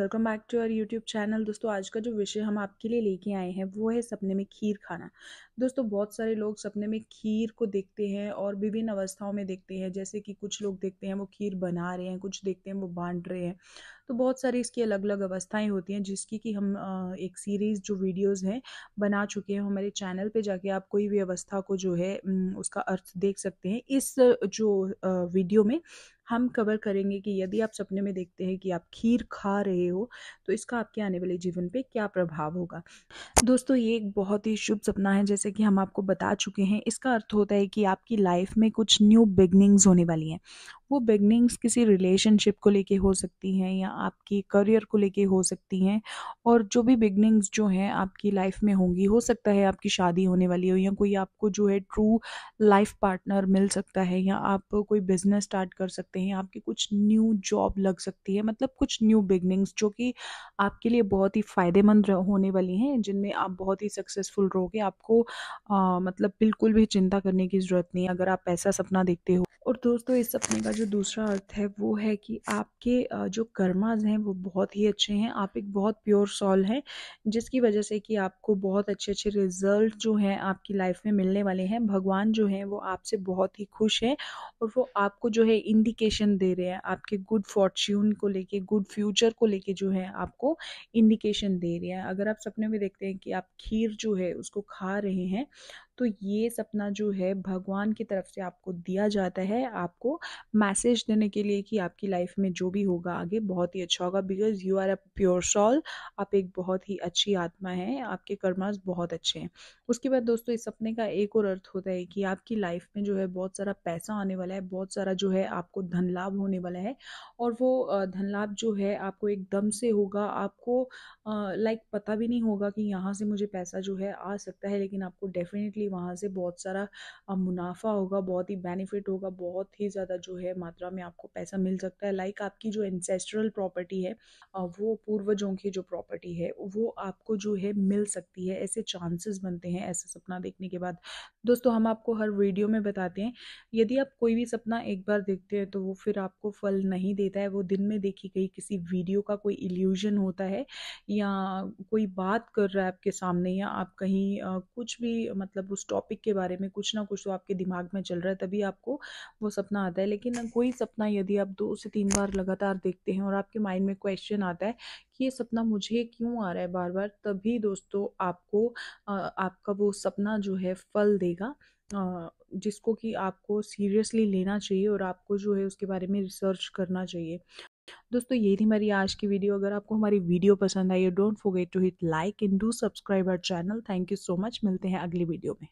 welcome back to our YouTube channel दोस्तों आज का जो विषय हम आपके लिए लेके आए हैं वो है सपने में खीर खाना दोस्तों बहुत सारे लोग सपने में खीर को देखते हैं और विभिन्न अवस्थाओं में देखते हैं जैसे कि कुछ लोग देखते हैं वो खीर बना रहे हैं कुछ देखते हैं वो बांट रहे हैं तो बहुत सारी इसकी अलग अलग अवस्थाएं होती हैं जिसकी कि हम एक सीरीज़ जो वीडियोज़ हैं बना चुके हैं हमारे चैनल पर जाके आप कोई भी अवस्था को जो है उसका अर्थ देख सकते हैं इस जो वीडियो में हम कवर करेंगे कि यदि आप सपने में देखते हैं कि आप खीर खा रहे हो तो इसका आपके आने वाले जीवन पे क्या प्रभाव होगा दोस्तों ये एक बहुत ही शुभ सपना है जैसे कि हम आपको बता चुके हैं इसका अर्थ होता है कि आपकी लाइफ में कुछ न्यू बिगनिंग्स होने वाली हैं वो बिगनिंग्स किसी रिलेशनशिप को लेके हो सकती हैं या आपकी करियर को लेके हो सकती हैं और जो भी बिगनिंग्स जो हैं आपकी लाइफ में होंगी हो सकता है आपकी शादी होने वाली हो या कोई आपको जो है ट्रू लाइफ पार्टनर मिल सकता है या आप कोई बिजनेस स्टार्ट कर सकते हैं आपकी कुछ न्यू जॉब लग सकती है मतलब कुछ न्यू बिगनिंग्स जो कि आपके लिए बहुत ही फ़ायदेमंद होने वाली हैं जिनमें आप बहुत ही सक्सेसफुल रहोगे आपको आ, मतलब बिल्कुल भी चिंता करने की ज़रूरत नहीं अगर आप ऐसा सपना देखते हो और दोस्तों इस सपने का जो दूसरा अर्थ है वो है कि आपके जो कर्माज हैं वो बहुत ही अच्छे हैं आप एक बहुत प्योर सॉल हैं जिसकी वजह से कि आपको बहुत अच्छे अच्छे रिजल्ट जो हैं आपकी लाइफ में मिलने वाले हैं भगवान जो हैं वो आपसे बहुत ही खुश हैं और वो आपको जो है इंडिकेशन दे रहे हैं आपके गुड फॉर्च्यून को लेके गुड फ्यूचर को लेके जो है आपको इंडिकेशन दे रहे हैं अगर आप सपने में देखते हैं कि आप खीर जो है उसको खा रहे हैं तो ये सपना जो है भगवान की तरफ से आपको दिया जाता है आपको मैसेज देने के लिए कि आपकी लाइफ में जो भी होगा आगे बहुत ही अच्छा होगा because you are a pure soul आप एक बहुत ही अच्छी आत्मा है आपके कर्मास बहुत अच्छे हैं उसके बाद दोस्तों इस सपने का एक और अर्थ होता है कि आपकी लाइफ में जो है बहुत सारा पैसा आने वाला है बहुत सारा जो है आपको धन लाभ होने वाला है और वो धन लाभ जो है आपको एकदम से होगा आपको लाइक पता भी नहीं होगा कि यहाँ से मुझे पैसा जो है आ सकता है लेकिन आपको डेफिनेटली वहाँ से बहुत सारा मुनाफा होगा बहुत ही बेनिफिट होगा बहुत ही ज़्यादा जो है मात्रा में आपको पैसा मिल सकता है लाइक आपकी जो इंसेस्ट्रल प्रॉपर्टी है वो पूर्वजों की जो प्रॉपर्टी है वो आपको जो है मिल सकती है ऐसे चांसेस बनते हैं ऐसे सपना देखने के बाद दोस्तों हम आपको हर वीडियो में बताते हैं यदि आप कोई भी सपना एक बार देखते हैं तो वो फिर आपको फल नहीं देता है वो दिन में देखी गई किसी वीडियो का कोई इल्यूजन होता है या कोई बात कर रहा है आपके सामने या आप कहीं कुछ भी मतलब मतलब उस टॉपिक के बारे में कुछ ना कुछ तो आपके दिमाग में चल रहा है तभी आपको वो सपना आता है लेकिन कोई सपना यदि आप दो से तीन बार लगातार देखते हैं और आपके माइंड में क्वेश्चन आता है कि ये सपना मुझे क्यों आ रहा है बार बार तभी दोस्तों आपको आपका वो सपना जो है फल देगा जिसको कि आपको सीरियसली लेना चाहिए और आपको जो है उसके बारे में रिसर्च करना चाहिए दोस्तों ये थी हमारी आज की वीडियो अगर आपको हमारी वीडियो पसंद आई है don't forget to hit like and do subscribe our channel thank you so much मिलते हैं अगली वीडियो में